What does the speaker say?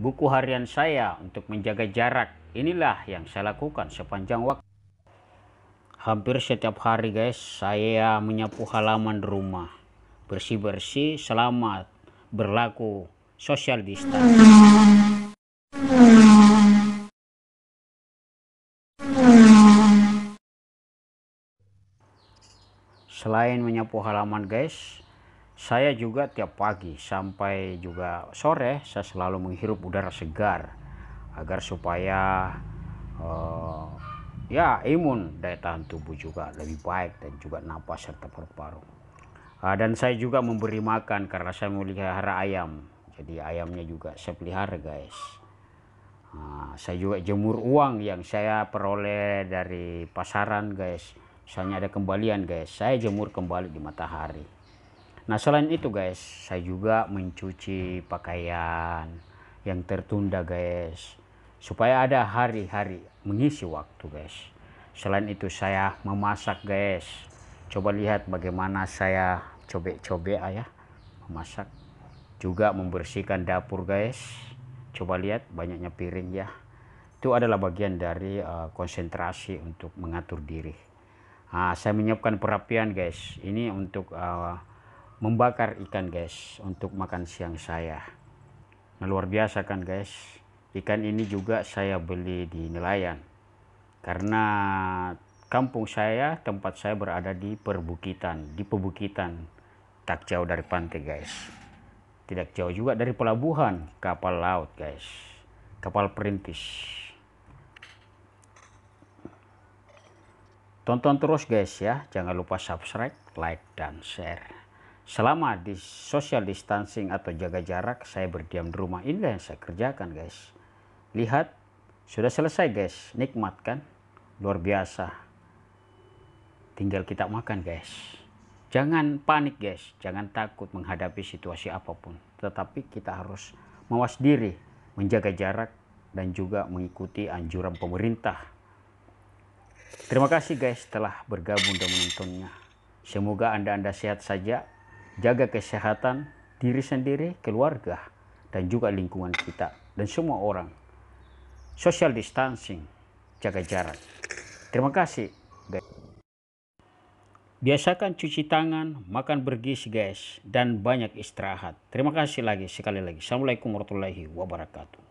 buku harian saya untuk menjaga jarak. Inilah yang saya lakukan sepanjang waktu. Hampir setiap hari guys, saya menyapu halaman rumah. Bersih-bersih selamat berlaku social distance. Selain menyapu halaman guys, saya juga tiap pagi sampai juga sore saya selalu menghirup udara segar agar supaya uh, ya imun daya tahan tubuh juga lebih baik dan juga napas serta paru-paru. Uh, ah, dan saya juga memberi makan karena saya memelihara ayam. Jadi ayamnya juga saya pelihara guys. uh, saya juga jemur uang yang saya peroleh dari pasaran guys. Misalnya ada kembalian guys, saya jemur kembali di matahari. Nah selain itu guys, saya juga mencuci pakaian yang tertunda guys. Supaya ada hari-hari mengisi waktu guys. Selain itu saya memasak guys. Coba lihat bagaimana saya cobek-cobek ah, ya memasak. Juga membersihkan dapur guys. Coba lihat banyaknya piring ya. Itu adalah bagian dari uh, konsentrasi untuk mengatur diri. Nah, saya menyiapkan perapian guys. Ini untuk uh, membakar ikan guys untuk makan siang saya nah, luar biasa kan guys ikan ini juga saya beli di nelayan karena kampung saya tempat saya berada di perbukitan di perbukitan tak jauh dari pantai guys tidak jauh juga dari pelabuhan kapal laut guys kapal perintis tonton terus guys ya jangan lupa subscribe like dan share selama di social distancing atau jaga jarak saya berdiam di rumah inilah yang saya kerjakan guys lihat sudah selesai guys nikmat kan luar biasa tinggal kita makan guys jangan panik guys jangan takut menghadapi situasi apapun tetapi kita harus mawas diri menjaga jarak dan juga mengikuti anjuran pemerintah terima kasih guys telah bergabung dan menontonnya semoga anda-anda sehat saja jaga kesehatan diri sendiri, keluarga, dan juga lingkungan kita, dan semua orang. Social distancing, jaga jarak. Terima kasih. Guys. Biasakan cuci tangan, makan bergizi guys, dan banyak istirahat. Terima kasih lagi sekali lagi. Assalamualaikum warahmatullahi wabarakatuh.